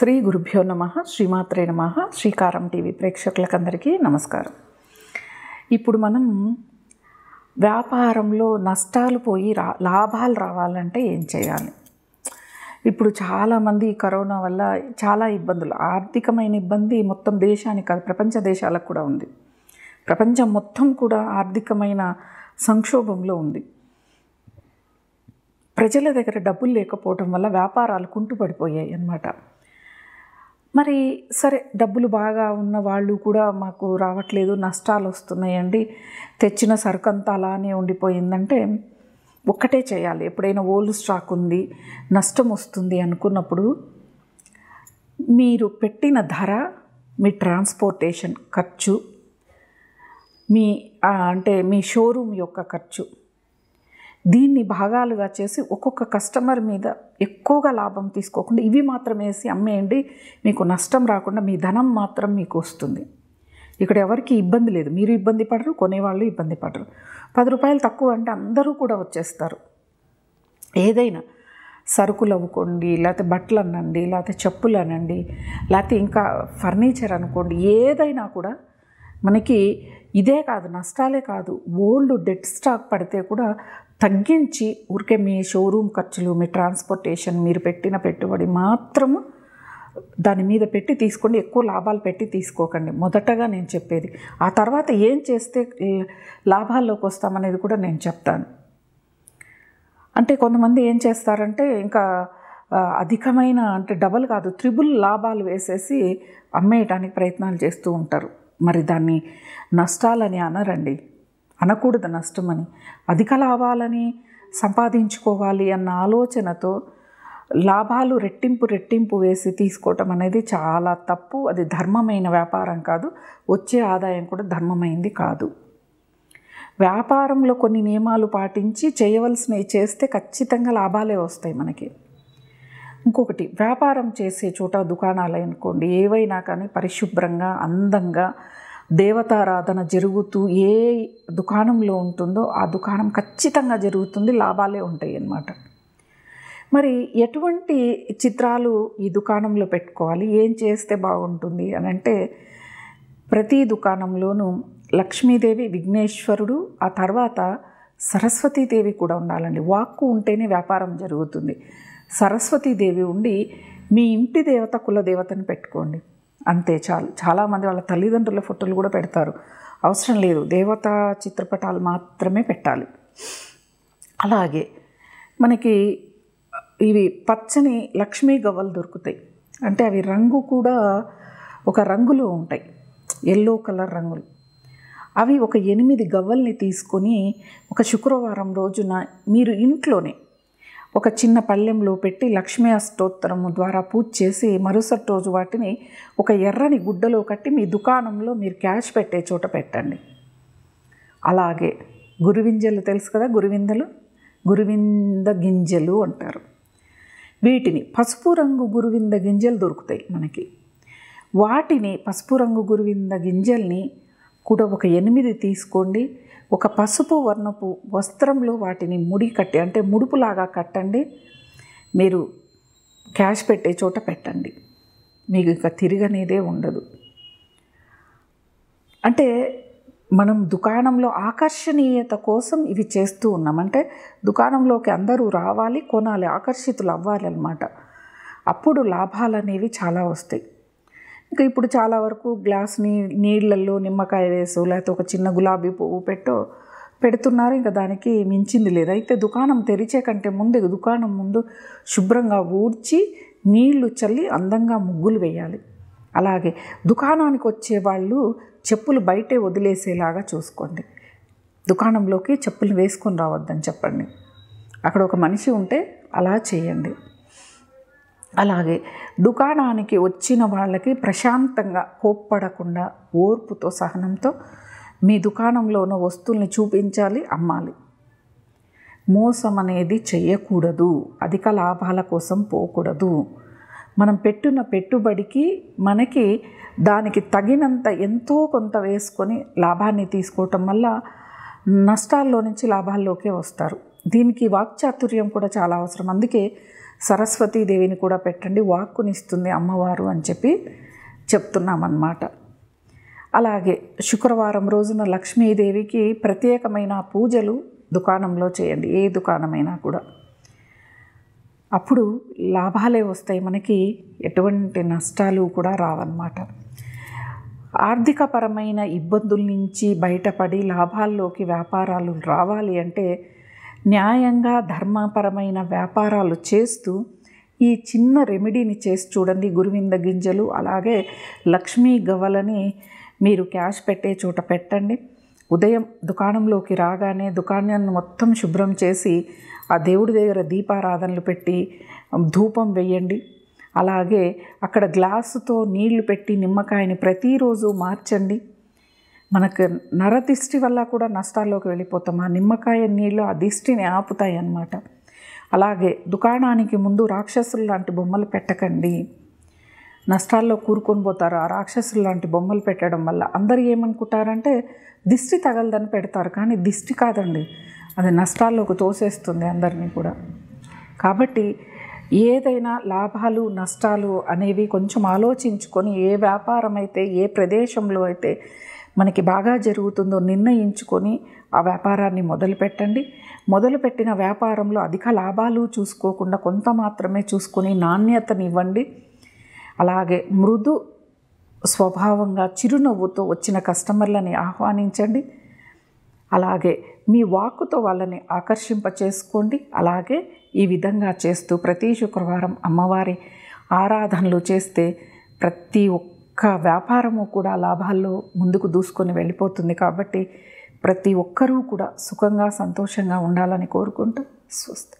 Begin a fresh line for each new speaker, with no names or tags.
శ్రీ గురుభ్యో నమ శ్రీమాత్రే నమ శ్రీకారం టీవీ ప్రేక్షకులకందరికీ నమస్కారం ఇప్పుడు మనం వ్యాపారంలో నష్టాలు పోయి రా లాభాలు రావాలంటే ఏం చేయాలి ఇప్పుడు చాలామంది కరోనా వల్ల చాలా ఇబ్బందులు ఆర్థికమైన ఇబ్బంది మొత్తం దేశానికి కాదు ప్రపంచ దేశాలకు కూడా ఉంది ప్రపంచం మొత్తం కూడా ఆర్థికమైన సంక్షోభంలో ఉంది ప్రజల దగ్గర డబ్బులు లేకపోవడం వల్ల వ్యాపారాలు కుంటుపడిపోయాయి అన్నమాట మరి సరే డబ్బులు బాగా ఉన్న వాళ్ళు కూడా మాకు రావట్లేదు నష్టాలు వస్తున్నాయండి తెచ్చిన అంతా అలానే ఉండిపోయిందంటే ఒక్కటే చేయాలి ఎప్పుడైనా ఓల్డ్ స్టాక్ ఉంది నష్టం వస్తుంది అనుకున్నప్పుడు మీరు పెట్టిన ధర మీ ట్రాన్స్పోర్టేషన్ ఖర్చు మీ అంటే మీ షోరూమ్ యొక్క ఖర్చు దీన్ని భాగాలుగా చేసి ఒక్కొక్క కస్టమర్ మీద ఎక్కువగా లాభం తీసుకోకుండా ఇవి మాత్రమే వేసి అమ్మేయండి మీకు నష్టం రాకుండా మీ ధనం మాత్రం మీకు వస్తుంది ఇక్కడ ఎవరికి ఇబ్బంది లేదు మీరు ఇబ్బంది పడరు కొనేవాళ్ళు ఇబ్బంది పడరు పది రూపాయలు తక్కువ అంటే అందరూ కూడా వచ్చేస్తారు ఏదైనా సరుకులు అవ్వుకోండి లేకపోతే బట్టలు అనండి లేకపోతే చెప్పులు అనండి లేకపోతే ఇంకా ఫర్నిచర్ అనుకోండి ఏదైనా కూడా మనకి ఇదే కాదు నష్టాలే కాదు ఓల్డ్ డెడ్ స్టాక్ పడితే కూడా తగ్గించి ఊరికే మీ షోరూమ్ ఖర్చులు మీ ట్రాన్స్పోర్టేషన్ మీరు పెట్టిన పెట్టుబడి మాత్రము దాని మీద పెట్టి తీసుకోండి ఎక్కువ లాభాలు పెట్టి తీసుకోకండి మొదటగా నేను చెప్పేది ఆ తర్వాత ఏం చేస్తే లాభాల్లోకి వస్తామనేది కూడా నేను చెప్తాను అంటే కొంతమంది ఏం చేస్తారంటే ఇంకా అధికమైన అంటే డబల్ కాదు త్రిబుల్ లాభాలు వేసేసి అమ్మేయటానికి ప్రయత్నాలు చేస్తూ ఉంటారు మరి దాన్ని నష్టాలని అనరండి అనకూడదు నష్టమని అధిక లాభాలని సంపాదించుకోవాలి అన్న ఆలోచనతో లాభాలు రెట్టింపు రెట్టింపు వేసి తీసుకోవటం అనేది చాలా తప్పు అది ధర్మమైన వ్యాపారం కాదు వచ్చే ఆదాయం కూడా ధర్మమైంది కాదు వ్యాపారంలో కొన్ని నియమాలు పాటించి చేయవలసినవి చేస్తే ఖచ్చితంగా లాభాలే వస్తాయి మనకి ఇంకొకటి వ్యాపారం చేసే చోట దుకాణాలు అనుకోండి ఏవైనా కానీ పరిశుభ్రంగా అందంగా దేవతారాధన జరుగుతూ ఏ దుకాణంలో ఉంటుందో ఆ దుకాణం ఖచ్చితంగా జరుగుతుంది లాభాలే ఉంటాయి అన్నమాట మరి ఎటువంటి చిత్రాలు ఈ దుకాణంలో పెట్టుకోవాలి ఏం చేస్తే బాగుంటుంది అని అంటే ప్రతి దుకాణంలోనూ లక్ష్మీదేవి విఘ్నేశ్వరుడు ఆ తర్వాత సరస్వతీదేవి కూడా ఉండాలండి వాక్కు ఉంటేనే వ్యాపారం జరుగుతుంది సరస్వతీదేవి ఉండి మీ ఇంటి దేవత కుల దేవతను పెట్టుకోండి అంతే చాలు చాలామంది వాళ్ళ తల్లిదండ్రుల ఫోటోలు కూడా పెడతారు అవసరం లేదు దేవతా చిత్రపటాలు మాత్రమే పెట్టాలి అలాగే మనకి ఇవి పచ్చని లక్ష్మీ గవ్వలు దొరుకుతాయి అంటే అవి రంగు కూడా ఒక రంగులో ఉంటాయి ఎల్లో కలర్ రంగులు అవి ఒక ఎనిమిది గవ్వల్ని తీసుకొని ఒక శుక్రవారం రోజున మీరు ఇంట్లోనే ఒక చిన్న పళ్ళెంలో పెట్టి లక్ష్మీ అష్టోత్తరము ద్వారా పూజ చేసి మరుసటి రోజు వాటిని ఒక ఎర్రని గుడ్డలో కట్టి మీ దుకాణంలో మీరు క్యాష్ పెట్టే చోట పెట్టండి అలాగే గురువింజలు తెలుసు కదా గురువిందలు గురువింద గింజలు అంటారు వీటిని పసుపు రంగు గురువింద గింజలు దొరుకుతాయి మనకి వాటిని పసుపు రంగు గురువింద గింజల్ని కూడా ఒక ఎనిమిది తీసుకోండి ఒక పసుపు వర్ణపు వస్త్రంలో వాటిని ముడి కట్టి అంటే ముడుపులాగా కట్టండి మీరు క్యాష్ పెట్టే చోట పెట్టండి మీకు ఇంకా తిరగనేదే ఉండదు అంటే మనం దుకాణంలో ఆకర్షణీయత కోసం ఇవి చేస్తూ ఉన్నాం అంటే దుకాణంలోకి అందరూ రావాలి కొనాలి ఆకర్షితులు అవ్వాలి అన్నమాట అప్పుడు లాభాలు అనేవి చాలా వస్తాయి ఇంకా ఇప్పుడు చాలా వరకు గ్లాస్ని నీళ్ళల్లో నిమ్మకాయ వేసో లేకపోతే ఒక చిన్న గులాబీ పువ్వు పెట్టో పెడుతున్నారు ఇంకా దానికి మించింది లేదు అయితే దుకాణం తెరిచే కంటే ముందు దుకాణం ముందు శుభ్రంగా ఊడ్చి నీళ్లు చల్లి అందంగా ముగ్గులు వేయాలి అలాగే దుకాణానికి వచ్చే వాళ్ళు చెప్పులు బయటే వదిలేసేలాగా చూసుకోండి దుకాణంలోకి చెప్పులు వేసుకొని రావద్దని చెప్పండి అక్కడ ఒక మనిషి ఉంటే అలా చేయండి అలాగే దుకాణానికి వచ్చిన వాళ్ళకి ప్రశాంతంగా కోప్పడకుండా ఓర్పుతో సహనంతో మీ దుకాణంలో ఉన్న వస్తువుల్ని చూపించాలి అమ్మాలి మోసం అనేది చేయకూడదు అధిక లాభాల కోసం పోకూడదు మనం పెట్టిన పెట్టుబడికి మనకి దానికి తగినంత ఎంతో కొంత వేసుకొని లాభాన్ని తీసుకోవటం వల్ల నష్టాల్లో నుంచి లాభాల్లోకే వస్తారు దీనికి వాక్చాతుర్యం కూడా చాలా అవసరం అందుకే సరస్వతీదేవిని కూడా పెట్టండి వాక్కునిస్తుంది అమ్మవారు అని చెప్పి చెప్తున్నామన్నమాట అలాగే శుక్రవారం రోజున లక్ష్మీదేవికి ప్రత్యేకమైన పూజలు దుకాణంలో చేయండి ఏ దుకాణమైనా కూడా అప్పుడు లాభాలే వస్తాయి మనకి ఎటువంటి నష్టాలు కూడా రావన్నమాట ఆర్థికపరమైన ఇబ్బందుల నుంచి బయటపడి లాభాల్లోకి వ్యాపారాలు రావాలి అంటే న్యాయంగా ధర్మపరమైన వ్యాపారాలు చేస్తూ ఈ చిన్న రెమెడీని చేసి చూడండి గురువింద గింజలు అలాగే లక్ష్మీ గవ్వలని మీరు క్యాష్ పెట్టే చోట పెట్టండి ఉదయం దుకాణంలోకి రాగానే దుకాణాన్ని మొత్తం శుభ్రం చేసి ఆ దేవుడి దగ్గర దీపారాధనలు పెట్టి ధూపం వేయండి అలాగే అక్కడ గ్లాసుతో నీళ్లు పెట్టి నిమ్మకాయని ప్రతిరోజు మార్చండి మనకు నరదిష్టి వల్ల కూడా నష్టాల్లోకి వెళ్ళిపోతాం ఆ నిమ్మకాయ నీళ్ళు ఆ దిష్టిని ఆపుతాయి అన్నమాట అలాగే దుకాణానికి ముందు రాక్షసులు లాంటి బొమ్మలు పెట్టకండి నష్టాల్లో కూరుకొని పోతారు ఆ రాక్షసులు లాంటి బొమ్మలు పెట్టడం వల్ల అందరు ఏమనుకుంటారంటే దిష్టి తగలదని పెడతారు కానీ దిష్టి కాదండి అది నష్టాల్లోకి తోసేస్తుంది అందరినీ కూడా కాబట్టి ఏదైనా లాభాలు నష్టాలు అనేవి కొంచెం ఆలోచించుకొని ఏ వ్యాపారం అయితే ఏ ప్రదేశంలో అయితే మనకి బాగా జరుగుతుందో నిర్ణయించుకొని ఆ వ్యాపారాన్ని మొదలుపెట్టండి మొదలుపెట్టిన వ్యాపారంలో అధిక లాభాలు చూసుకోకుండా కొంత మాత్రమే చూసుకొని నాణ్యతనివ్వండి అలాగే మృదు స్వభావంగా చిరునవ్వుతో వచ్చిన కస్టమర్లని ఆహ్వానించండి అలాగే మీ వాక్కుతో వాళ్ళని ఆకర్షింప చేసుకోండి అలాగే ఈ విధంగా చేస్తూ ప్రతి శుక్రవారం అమ్మవారి ఆరాధనలు చేస్తే ప్రతి ఒక్క ఒక్క వ్యాపారము కూడా లాభాల్లో ముందుకు దూసుకొని వెళ్ళిపోతుంది కాబట్టి ప్రతి ఒక్కరూ కూడా సుఖంగా సంతోషంగా ఉండాలని కోరుకుంటూ స్వస్తి